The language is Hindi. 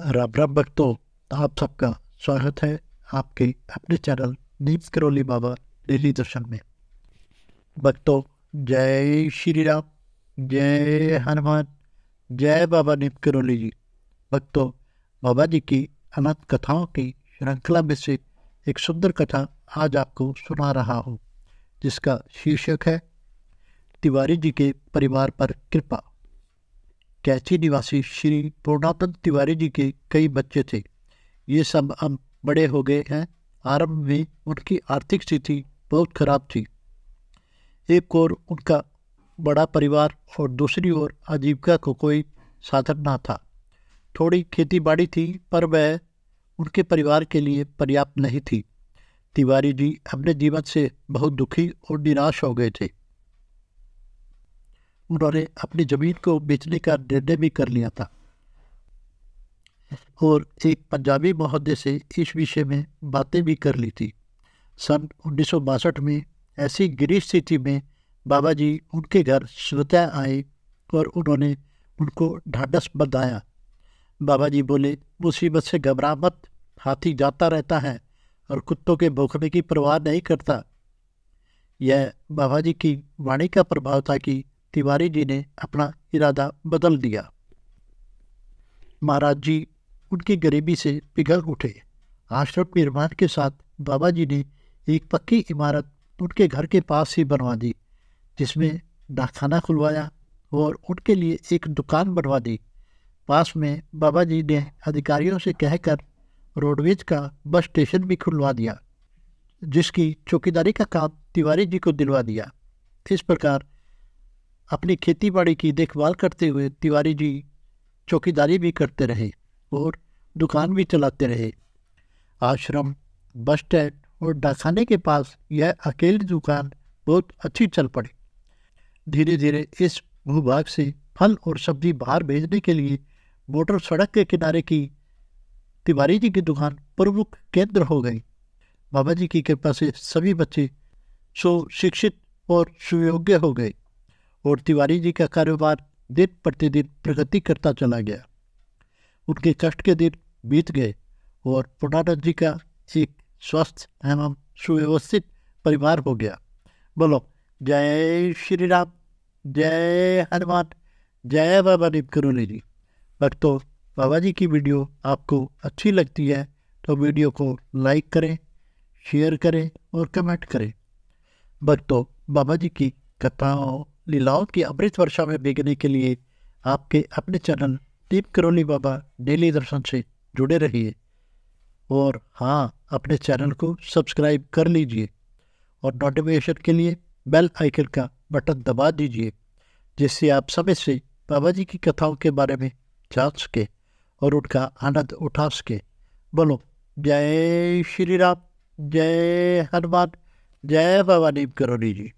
रब रब भक्तों आप सबका स्वागत है आपके अपने चैनल नीम करोली बाबा डेली दर्शन में भक्तों जय श्री राम जय हनुमान जय बाबा नीम करोली जी भक्तों बाबा जी की अनंत कथाओं की श्रृंखला में से एक सुंदर कथा आज आपको सुना रहा हूँ जिसका शीर्षक है तिवारी जी के परिवार पर कृपा कैथी निवासी श्री पूर्णानंद तिवारी जी के कई बच्चे थे ये सब अब बड़े हो गए हैं आरंभ में उनकी आर्थिक स्थिति बहुत खराब थी एक और उनका बड़ा परिवार और दूसरी ओर आजीविका को कोई साधन ना था थोड़ी खेती बाड़ी थी पर वह उनके परिवार के लिए पर्याप्त नहीं थी तिवारी जी अपने जीवन से बहुत दुखी और निराश हो गए थे उन्होंने अपनी ज़मीन को बेचने का निर्णय भी कर लिया था और एक पंजाबी महोदय से इस विषय में बातें भी कर ली थी सन उन्नीस में ऐसी गिरी स्थिति में बाबा जी उनके घर श्रोता आए और उन्होंने उनको ढाढ़स बंधाया बाबा जी बोले मुसीबत से घबरा मत हाथी जाता रहता है और कुत्तों के भोखने की परवाह नहीं करता यह बाबा जी की वाणी का प्रभाव था कि तिवारी जी ने अपना इरादा बदल दिया महाराज जी उनकी गरीबी से पिघल उठे आश्रम निर्माण के साथ बाबा जी ने एक पक्की इमारत उनके घर के पास ही बनवा दी जिसमें डाकखाना खुलवाया और उनके लिए एक दुकान बनवा दी पास में बाबा जी ने अधिकारियों से कहकर रोडवेज का बस स्टेशन भी खुलवा दिया जिसकी चौकीदारी का काम तिवारी जी को दिलवा दिया इस प्रकार अपनी खेती बाड़ी की देखभाल करते हुए तिवारी जी चौकीदारी भी करते रहे और दुकान भी चलाते रहे आश्रम बस स्टैंड और डाखाने के पास यह अकेली दुकान बहुत अच्छी चल पड़ी धीरे धीरे इस भूभाग से फल और सब्जी बाहर भेजने के लिए मोटर सड़क के किनारे की तिवारी जी की दुकान प्रमुख केंद्र हो गई बाबा जी की कृपा से सभी बच्चे सुशिक्षित और सुयोग्य हो गए और तिवारी जी का कारोबार दिन प्रतिदिन प्रगति करता चला गया उनके कष्ट के दिन बीत गए और पुनानंद जी का एक स्वस्थ एवं सुव्यवस्थित परिवार हो गया बोलो जय श्री राम जय हनुमान जय बाबा दीप करुणी जी भक्तों बाबा जी की वीडियो आपको अच्छी लगती है तो वीडियो को लाइक करें शेयर करें और कमेंट करें भक्तों बाबा जी की कथाओं लीलाओं की अमृत वर्षा में भीगने के लिए आपके अपने चैनल दीप करोली बाबा डेली दर्शन से जुड़े रहिए और हाँ अपने चैनल को सब्सक्राइब कर लीजिए और नोटिफिकेशन के लिए बेल आइकन का बटन दबा दीजिए जिससे आप समय से बाबा जी की कथाओं के बारे में जान सकें और उनका आनंद उठा सकें बोलो जय श्री राम जय हनुमान जय बाबा दीप करोली जी